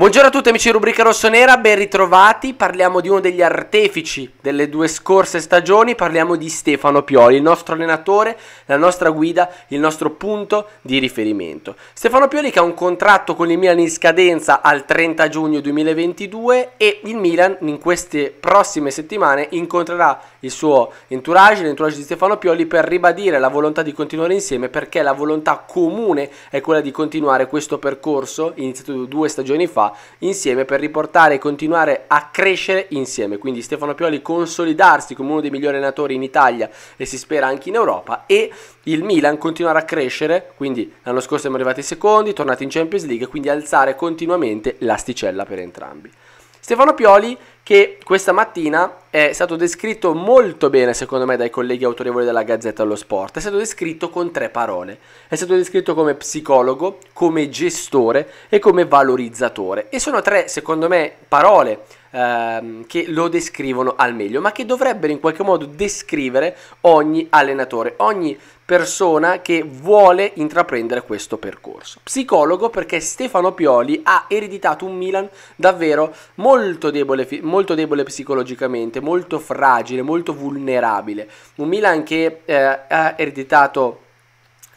Buongiorno a tutti amici di Rubrica Rossonera, ben ritrovati. Parliamo di uno degli artefici delle due scorse stagioni, parliamo di Stefano Pioli, il nostro allenatore, la nostra guida, il nostro punto di riferimento. Stefano Pioli che ha un contratto con il Milan in scadenza al 30 giugno 2022 e il Milan in queste prossime settimane incontrerà il suo entourage, l'entourage di Stefano Pioli per ribadire la volontà di continuare insieme perché la volontà comune è quella di continuare questo percorso iniziato due stagioni fa insieme per riportare e continuare a crescere insieme. Quindi Stefano Pioli consolidarsi come uno dei migliori allenatori in Italia e si spera anche in Europa e il Milan continuare a crescere, quindi l'anno scorso siamo arrivati ai secondi, tornati in Champions League, quindi alzare continuamente l'asticella per entrambi. Stefano Pioli che questa mattina è stato descritto molto bene secondo me dai colleghi autorevoli della Gazzetta dello Sport, è stato descritto con tre parole, è stato descritto come psicologo, come gestore e come valorizzatore e sono tre secondo me parole ehm, che lo descrivono al meglio, ma che dovrebbero in qualche modo descrivere ogni allenatore, ogni persona che vuole intraprendere questo percorso. Psicologo perché Stefano Pioli ha ereditato un Milan davvero molto debole, molto debole psicologicamente, molto fragile, molto vulnerabile. Un Milan che eh, ha ereditato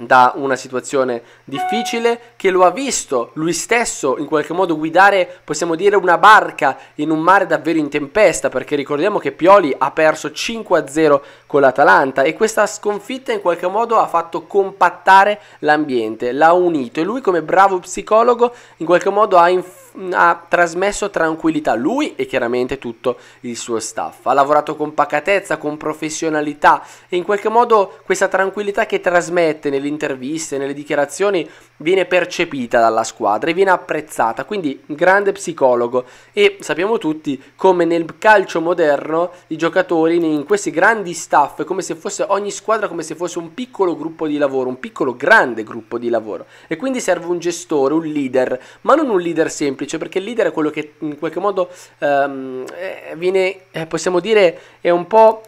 da una situazione difficile, che lo ha visto lui stesso in qualche modo guidare, possiamo dire, una barca in un mare davvero in tempesta, perché ricordiamo che Pioli ha perso 5-0 con l'Atalanta e questa sconfitta in qualche modo ha fatto compattare l'ambiente, l'ha unito e lui come bravo psicologo in qualche modo ha, inf- ha trasmesso tranquillità, lui e chiaramente tutto il suo staff. Ha lavorato con pacatezza, con professionalità e in qualche modo questa tranquillità che trasmette nell'interno interviste, nelle dichiarazioni, viene percepita dalla squadra e viene apprezzata, quindi grande psicologo e sappiamo tutti come nel calcio moderno i giocatori in questi grandi staff è come se fosse ogni squadra come se fosse un piccolo gruppo di lavoro, un piccolo grande gruppo di lavoro e quindi serve un gestore, un leader, ma non un leader semplice perché il leader è quello che in qualche modo ehm, eh, viene, eh, possiamo dire, è un po'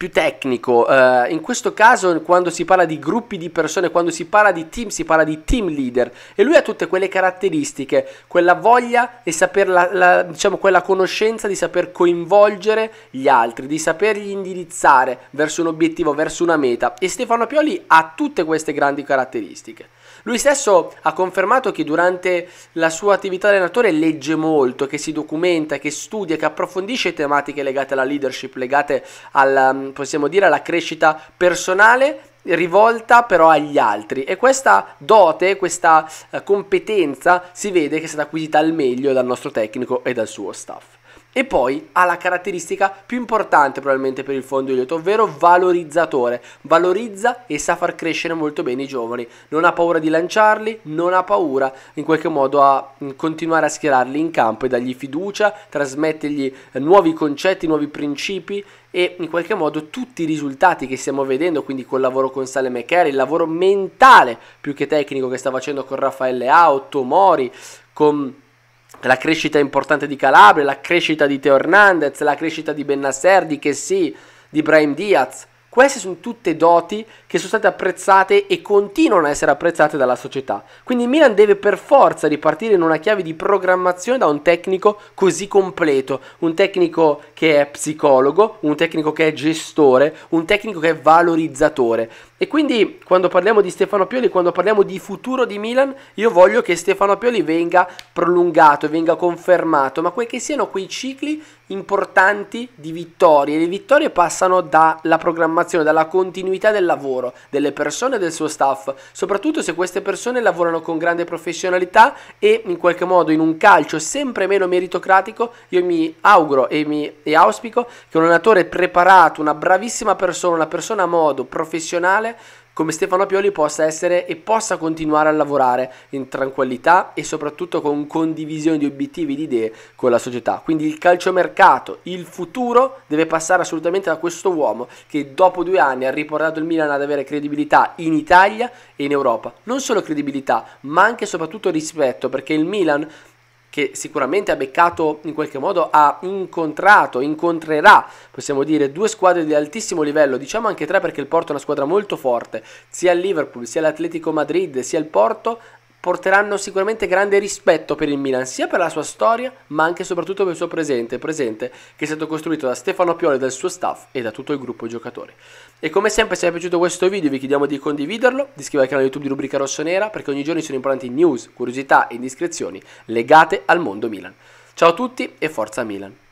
più tecnico. Uh, in questo caso, quando si parla di gruppi di persone, quando si parla di team, si parla di team leader e lui ha tutte quelle caratteristiche, quella voglia e saperla, la, diciamo, quella conoscenza di saper coinvolgere gli altri, di saperli indirizzare verso un obiettivo, verso una meta. E Stefano Pioli ha tutte queste grandi caratteristiche. Lui stesso ha confermato che durante la sua attività di allenatore legge molto, che si documenta, che studia, che approfondisce tematiche legate alla leadership, legate al, possiamo dire alla crescita personale rivolta però agli altri e questa dote, questa eh, competenza si vede che è stata acquisita al meglio dal nostro tecnico e dal suo staff. E poi ha la caratteristica più importante probabilmente per il fondo Elliott, ovvero valorizzatore. Valorizza e sa far crescere molto bene i giovani. Non ha paura di lanciarli, non ha paura in qualche modo a mm, continuare a schierarli in campo e dargli fiducia, trasmettergli eh, nuovi concetti, nuovi principi e in qualche modo tutti i risultati che stiamo vedendo, quindi col lavoro con Sale McCary, il lavoro mentale più che tecnico che sta facendo con Raffaele A, Tomori, con la crescita importante di Calabria, la crescita di Teo Hernandez, la crescita di Bennasser, di Chessy, di Brahim Diaz. Queste sono tutte doti che sono state apprezzate e continuano a essere apprezzate dalla società. Quindi Milan deve per forza ripartire in una chiave di programmazione da un tecnico così completo, un tecnico che è psicologo, un tecnico che è gestore, un tecnico che è valorizzatore. E quindi quando parliamo di Stefano Pioli, quando parliamo di futuro di Milan, io voglio che Stefano Pioli venga prolungato, venga confermato, ma quei che siano quei cicli importanti di vittorie. Le vittorie passano dalla programmazione, dalla continuità del lavoro delle persone e del suo staff, soprattutto se queste persone lavorano con grande professionalità e in qualche modo in un calcio sempre meno meritocratico. Io mi auguro e, mi, e auspico che un allenatore preparato, una bravissima persona, una persona a modo professionale come Stefano Pioli possa essere e possa continuare a lavorare in tranquillità e soprattutto con condivisione di obiettivi e di idee con la società. Quindi il calciomercato, il futuro deve passare assolutamente da questo uomo che dopo due anni ha riportato il Milan ad avere credibilità in Italia e in Europa. Non solo credibilità, ma anche e soprattutto rispetto, perché il Milan che sicuramente ha beccato in qualche modo, ha incontrato, incontrerà, possiamo dire, due squadre di altissimo livello, diciamo anche tre perché il Porto è una squadra molto forte, sia il Liverpool, sia l'Atletico Madrid, sia il Porto porteranno sicuramente grande rispetto per il Milan, sia per la sua storia, ma anche e soprattutto per il suo presente, presente che è stato costruito da Stefano Pioli, dal suo staff e da tutto il gruppo giocatori. E come sempre, se vi è piaciuto questo video, vi chiediamo di condividerlo, di iscrivervi al canale YouTube di Rubrica Rossonera, perché ogni giorno ci sono importanti news, curiosità e indiscrezioni legate al mondo Milan. Ciao a tutti e forza Milan!